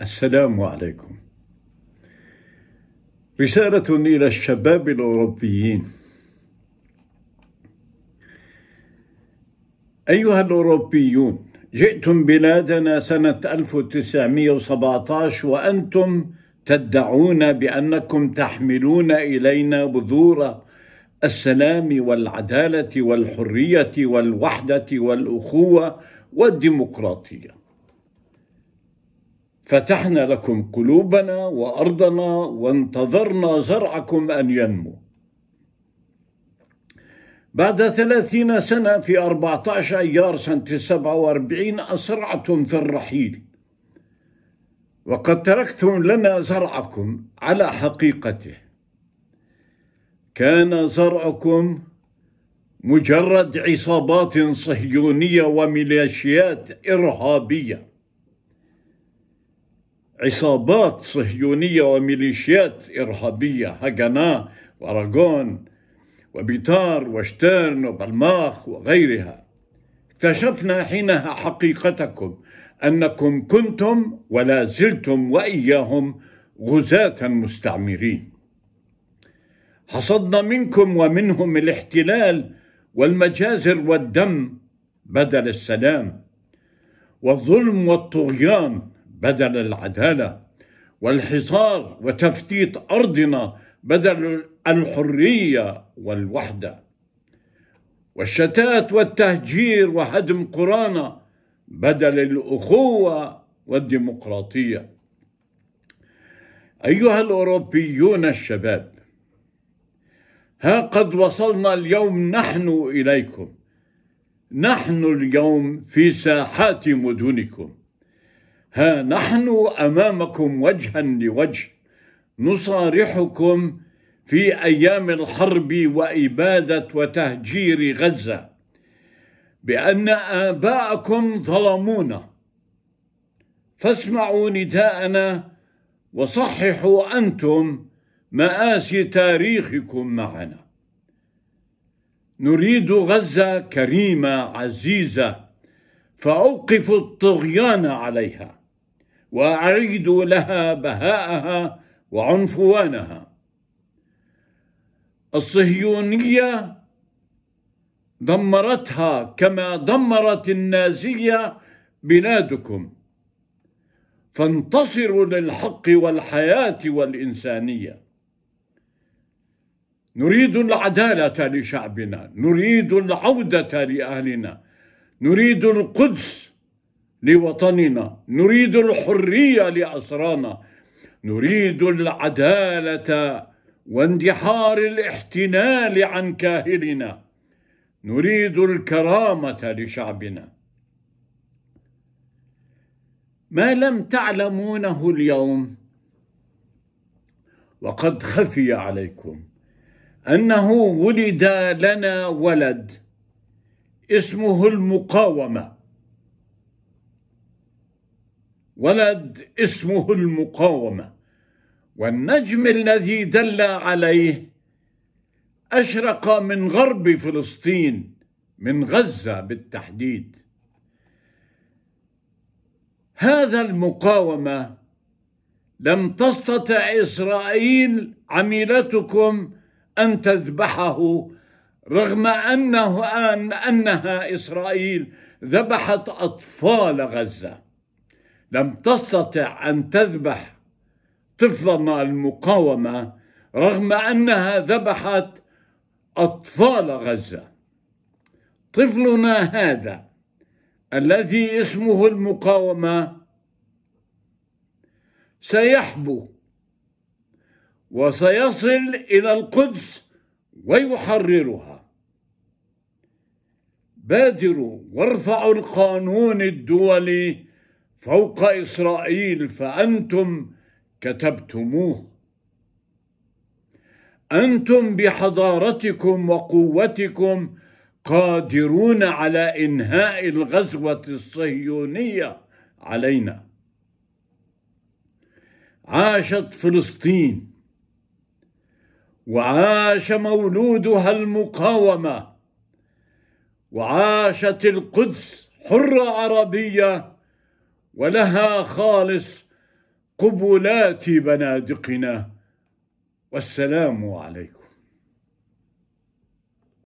السلام عليكم رسالة إلى الشباب الأوروبيين أيها الأوروبيون جئتم بلادنا سنة 1917 وأنتم تدعون بأنكم تحملون إلينا بذور السلام والعدالة والحرية والوحدة والأخوة والديمقراطية فتحنا لكم قلوبنا وارضنا وانتظرنا زرعكم ان ينمو بعد ثلاثين سنة في 14 أيار سنة 47 أسرعتم في الرحيل وقد تركتم لنا زرعكم على حقيقته كان زرعكم مجرد عصابات صهيونية وميليشيات إرهابية عصابات صهيونية وميليشيات إرهابية هجنا وأراغون وبيتار وشتيرن وبلماخ وغيرها اكتشفنا حينها حقيقتكم أنكم كنتم ولا زلتم وإياهم غزاة مستعمرين حصدنا منكم ومنهم الاحتلال والمجازر والدم بدل السلام والظلم والطغيان بدل العدالة والحصار وتفتيت أرضنا بدل الحرية والوحدة والشتات والتهجير وهدم قرانا بدل الأخوة والديمقراطية أيها الأوروبيون الشباب ها قد وصلنا اليوم نحن إليكم نحن اليوم في ساحات مدنكم ها نحن امامكم وجها لوجه نصارحكم في ايام الحرب واباده وتهجير غزه بان اباءكم ظلمونا فاسمعوا نداءنا وصححوا انتم ماسي تاريخكم معنا نريد غزه كريمه عزيزه فاوقفوا الطغيان عليها واعيد لها بهاءها وعنفوانها الصهيونية دمرتها كما دمرت النازية بلادكم فانتصروا للحق والحياة والإنسانية نريد العدالة لشعبنا نريد العودة لأهلنا نريد القدس لوطننا نريد الحريه لاسرانا نريد العداله واندحار الاحتلال عن كاهلنا نريد الكرامه لشعبنا ما لم تعلمونه اليوم وقد خفي عليكم انه ولد لنا ولد اسمه المقاومه ولد اسمه المقاومة والنجم الذي دل عليه أشرق من غرب فلسطين من غزة بالتحديد هذا المقاومة لم تستطع إسرائيل عميلتكم أن تذبحه رغم أنه أن أنها إسرائيل ذبحت أطفال غزة لم تستطع أن تذبح طفلنا المقاومة رغم أنها ذبحت أطفال غزة طفلنا هذا الذي اسمه المقاومة سيحبو وسيصل إلى القدس ويحررها بادروا وارفعوا القانون الدولي فوق إسرائيل فأنتم كتبتموه أنتم بحضارتكم وقوتكم قادرون على إنهاء الغزوة الصهيونية علينا عاشت فلسطين وعاش مولودها المقاومة وعاشت القدس حرة عربية ولها خالص قبلات بنادقنا والسلام عليكم